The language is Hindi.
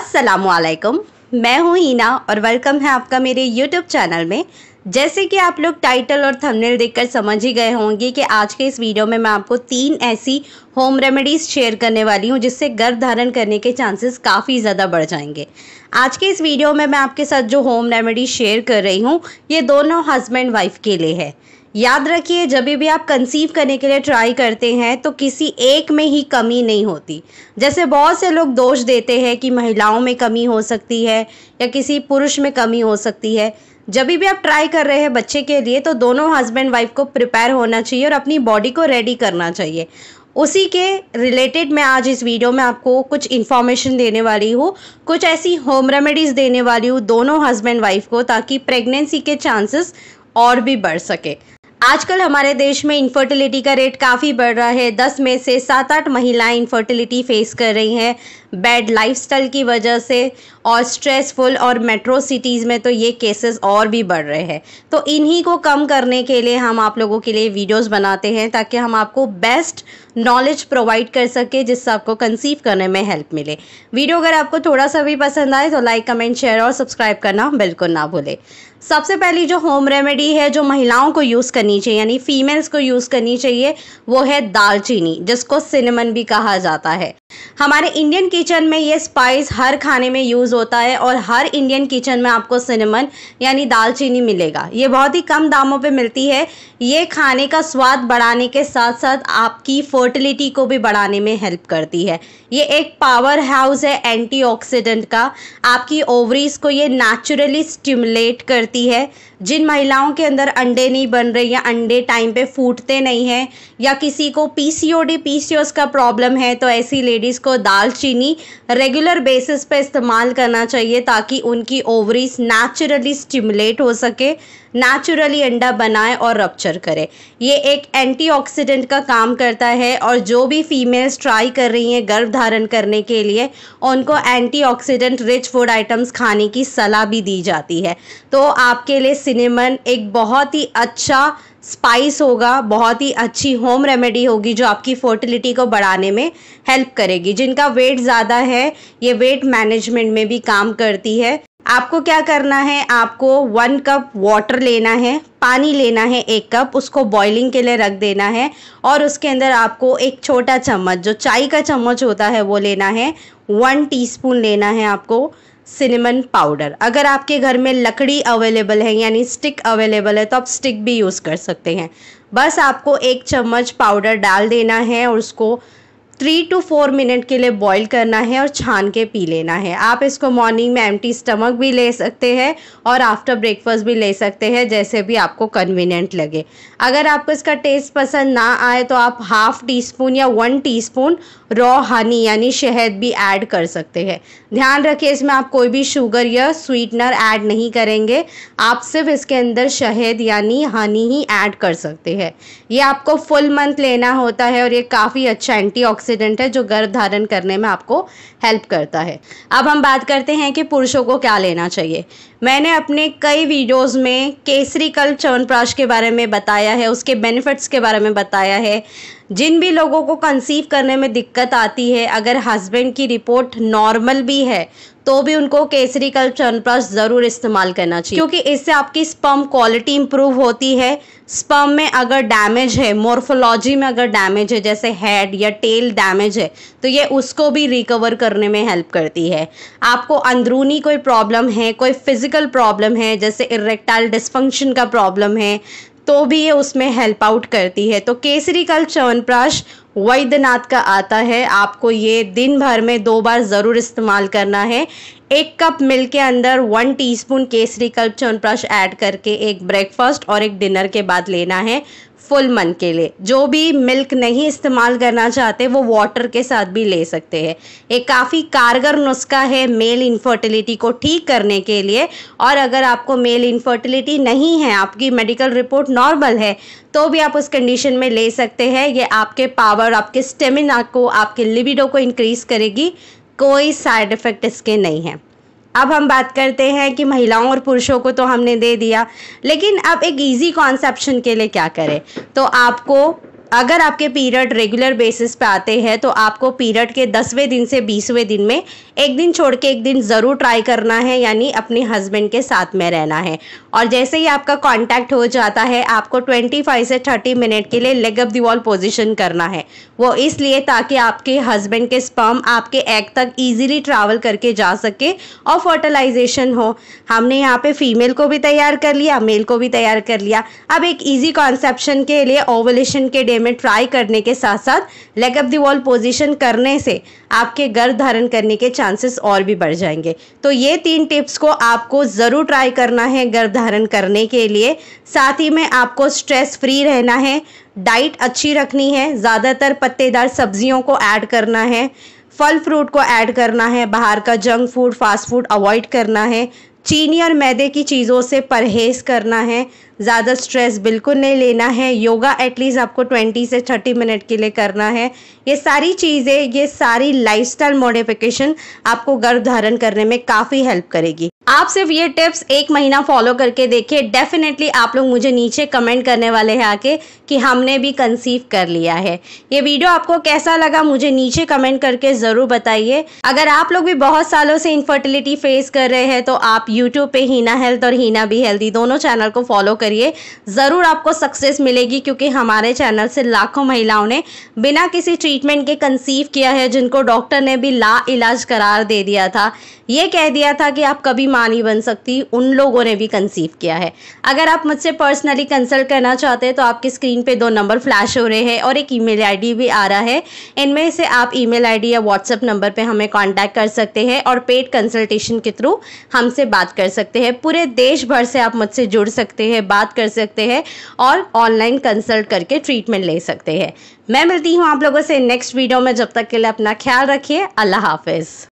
वालेकुम मैं हूँ हीना और वेलकम है आपका मेरे यूट्यूब चैनल में जैसे कि आप लोग टाइटल और थंबनेल देखकर समझ ही गए होंगे कि आज के इस वीडियो में मैं आपको तीन ऐसी होम रेमेडीज़ शेयर करने वाली हूँ जिससे गर्भ धारण करने के चांसेस काफ़ी ज़्यादा बढ़ जाएंगे आज के इस वीडियो में मैं आपके साथ जो होम रेमेडी शेयर कर रही हूँ ये दोनों हस्बैंड वाइफ के लिए है याद रखिए जब भी आप कंसीव करने के लिए ट्राई करते हैं तो किसी एक में ही कमी नहीं होती जैसे बहुत से लोग दोष देते हैं कि महिलाओं में कमी हो सकती है या किसी पुरुष में कमी हो सकती है जब भी आप ट्राई कर रहे हैं बच्चे के लिए तो दोनों हस्बैंड वाइफ को प्रिपेयर होना चाहिए और अपनी बॉडी को रेडी करना चाहिए उसी के रिलेटेड मैं आज इस वीडियो में आपको कुछ इन्फॉर्मेशन देने वाली हूँ कुछ ऐसी होम रेमेडीज़ देने वाली हूँ दोनों हस्बैंड वाइफ को ताकि प्रेगनेंसी के चांसेस और भी बढ़ सके आजकल हमारे देश में इनफर्टिलिटी का रेट काफ़ी बढ़ रहा है दस में से सात आठ महिलाएं इनफर्टिलिटी फेस कर रही हैं बैड लाइफस्टाइल की वजह से और स्ट्रेसफुल और मेट्रो सिटीज़ में तो ये केसेस और भी बढ़ रहे हैं तो इन्हीं को कम करने के लिए हम आप लोगों के लिए वीडियोस बनाते हैं ताकि हम आपको बेस्ट नॉलेज प्रोवाइड कर सके जिससे आपको कंसीव करने में हेल्प मिले वीडियो अगर आपको थोड़ा सा भी पसंद आए तो लाइक कमेंट शेयर और सब्सक्राइब करना बिल्कुल ना भूलें सबसे पहली जो होम रेमेडी है जो महिलाओं को यूज़ करनी चाहिए यानी फीमेल्स को यूज़ करनी चाहिए वो है दालचीनी जिसको सिनेमन भी कहा जाता है हमारे इंडियन किचन में ये स्पाइस हर खाने में यूज़ होता है और हर इंडियन किचन में आपको सिनेमन यानी दालचीनी मिलेगा ये बहुत ही कम दामों पे मिलती है ये खाने का स्वाद बढ़ाने के साथ साथ आपकी फर्टिलिटी को भी बढ़ाने में हेल्प करती है ये एक पावर हाउस है एंटीऑक्सीडेंट का आपकी ओवरीज को ये नेचुरली स्टिमुलेट करती है जिन महिलाओं के अंदर अंडे नहीं बन रहे या अंडे टाइम पे फूटते नहीं हैं या किसी को पीसीओडी पीसीओएस का प्रॉब्लम है तो ऐसी लेडीज़ को दालचीनी रेगुलर बेसिस पे इस्तेमाल करना चाहिए ताकि उनकी ओवरीज नेचुरली स्टिमुलेट हो सके नेचुरली अंडा बनाए और रप्चर करे ये एक एंटीऑक्सीडेंट का काम करता है और जो भी फीमेल्स ट्राई कर रही हैं गर्भ धारण करने के लिए उनको एंटीऑक्सीडेंट रिच फूड आइटम्स खाने की सलाह भी दी जाती है तो आपके लिए सिनेमन एक बहुत ही अच्छा स्पाइस होगा बहुत ही अच्छी होम रेमेडी होगी जो आपकी फर्टिलिटी को बढ़ाने में हेल्प करेगी जिनका वेट ज़्यादा है ये वेट मैनेजमेंट में भी काम करती है आपको क्या करना है आपको वन कप वाटर लेना है पानी लेना है एक कप उसको बॉइलिंग के लिए रख देना है और उसके अंदर आपको एक छोटा चम्मच जो चाय का चम्मच होता है वो लेना है वन टीस्पून लेना है आपको सिनेमन पाउडर अगर आपके घर में लकड़ी अवेलेबल है यानी स्टिक अवेलेबल है तो आप स्टिक भी यूज़ कर सकते हैं बस आपको एक चम्मच पाउडर डाल देना है और उसको थ्री टू फोर मिनट के लिए बॉईल करना है और छान के पी लेना है आप इसको मॉर्निंग में एम्प्टी स्टमक भी ले सकते हैं और आफ्टर ब्रेकफास्ट भी ले सकते हैं जैसे भी आपको कन्वीनियंट लगे अगर आपको इसका टेस्ट पसंद ना आए तो आप हाफ़ टी स्पून या वन टीस्पून रॉ हनी यानी शहद भी ऐड कर सकते हैं ध्यान रखिए इसमें आप कोई भी शुगर या स्वीटनर ऐड नहीं करेंगे आप सिर्फ इसके अंदर शहद यानी हनी ही ऐड कर सकते हैं ये आपको फुल मंथ लेना होता है और ये काफ़ी अच्छा एंटी है जो गर्भ धारण करने में आपको हेल्प करता है अब हम बात करते हैं कि पुरुषों को क्या लेना चाहिए मैंने अपने कई वीडियोस में केसरी कल चवनप्राश के बारे में बताया है उसके बेनिफिट्स के बारे में बताया है जिन भी लोगों को कंसीव करने में दिक्कत आती है अगर हस्बैंड की रिपोर्ट नॉर्मल भी है तो भी उनको केसरी का च्यवनप्राश ज़रूर इस्तेमाल करना चाहिए क्योंकि इससे आपकी स्पम क्वालिटी इंप्रूव होती है स्पम में अगर डैमेज है मोर्फोलॉजी में अगर डैमेज है जैसे हेड या टेल डैमेज है तो ये उसको भी रिकवर करने में हेल्प करती है आपको अंदरूनी कोई प्रॉब्लम है कोई फिज़िकल प्रॉब्लम है जैसे इरेक्टाइल डिस्फंक्शन का प्रॉब्लम है तो भी ये उसमें हेल्प आउट करती है तो केसरी कल च्यवनप्राश वैद्यनाथ का आता है आपको ये दिन भर में दो बार ज़रूर इस्तेमाल करना है एक कप मिल्क के अंदर वन टीस्पून केसरी कल्प च्यवनप्राश ऐड करके एक ब्रेकफास्ट और एक डिनर के बाद लेना है फुल मन के लिए जो भी मिल्क नहीं इस्तेमाल करना चाहते वो वाटर के साथ भी ले सकते हैं एक काफ़ी कारगर नुस्खा है मेल इन्फर्टिलिटी को ठीक करने के लिए और अगर आपको मेल इन्फर्टिलिटी नहीं है आपकी मेडिकल रिपोर्ट नॉर्मल है तो भी आप उस कंडीशन में ले सकते हैं ये आपके पावर आपके स्टेमिना को आपके लिबिडो को इनक्रीज़ करेगी कोई साइड इफ़ेक्ट इसके नहीं है अब हम बात करते हैं कि महिलाओं और पुरुषों को तो हमने दे दिया लेकिन अब एक इजी कॉन्सेप्शन के लिए क्या करें तो आपको अगर आपके पीरियड रेगुलर बेसिस पे आते हैं तो आपको पीरियड के दसवें दिन से बीसवें दिन में एक दिन छोड़ के एक दिन ज़रूर ट्राई करना है यानी अपने हस्बैंड के साथ में रहना है और जैसे ही आपका कांटेक्ट हो जाता है आपको 25 से 30 मिनट के लिए leg up the wall position करना है वो इसलिए ताकि आपके हस्बैंड के स्पर्म आपके एग तक ईजिली ट्रैवल करके जा सके और फर्टिलाइजेशन हो हमने यहाँ पे फीमेल को भी तैयार कर लिया मेल को भी तैयार कर लिया अब एक ईजी कॉन्सेप्शन के लिए ओवलेशन के डे में ट्राई करने के साथ साथ leg up the wall position करने से आपके गर्भ धारण करने के चांसेस और भी बढ़ जाएंगे तो ये तीन टिप्स को आपको ज़रूर ट्राई करना है गर्भ धारण करने के लिए साथ ही में आपको स्ट्रेस फ्री रहना है डाइट अच्छी रखनी है ज़्यादातर पत्तेदार सब्जियों को ऐड करना है फल फ्रूट को ऐड करना है बाहर का junk food fast food avoid करना है चीनी और मैदे की चीज़ों से परहेज करना है ज़्यादा स्ट्रेस बिल्कुल नहीं लेना है योगा एटलीस्ट आपको 20 से 30 मिनट के लिए करना है ये सारी चीज़ें ये सारी लाइफस्टाइल मॉडिफिकेशन आपको गर्भ धारण करने में काफ़ी हेल्प करेगी आप सिर्फ ये टिप्स एक महीना फॉलो करके देखिए डेफिनेटली आप लोग मुझे नीचे कमेंट करने वाले हैं आके कि हमने भी कंसीव कर लिया है ये वीडियो आपको कैसा लगा मुझे नीचे कमेंट करके ज़रूर बताइए अगर आप लोग भी बहुत सालों से इनफर्टिलिटी फेस कर रहे हैं तो आप यूट्यूब पे हीना हेल्थ और हीना भी हेल्थी दोनों चैनल को फॉलो करिए ज़रूर आपको सक्सेस मिलेगी क्योंकि हमारे चैनल से लाखों महिलाओं ने बिना किसी ट्रीटमेंट के कंसीव किया है जिनको डॉक्टर ने भी ला इलाज करार दे दिया था ये कह दिया था कि आप कभी माँ नहीं बन सकती उन लोगों ने भी कंसीव किया है अगर आप मुझसे पर्सनली कंसल्ट करना चाहते हैं तो आपकी स्क्रीन पे दो नंबर फ्लैश हो रहे हैं और एक ईमेल आईडी भी आ रहा है इनमें से आप ईमेल आईडी या व्हाट्सएप नंबर पे हमें कांटेक्ट कर सकते हैं और पेड कंसल्टेशन के थ्रू हमसे बात कर सकते हैं पूरे देश भर से आप मुझसे जुड़ सकते हैं बात कर सकते हैं और ऑनलाइन कंसल्ट करके ट्रीटमेंट ले सकते हैं मैं मिलती हूँ आप लोगों से नेक्स्ट वीडियो में जब तक के लिए अपना ख्याल रखिए अल्लाह हाफिज़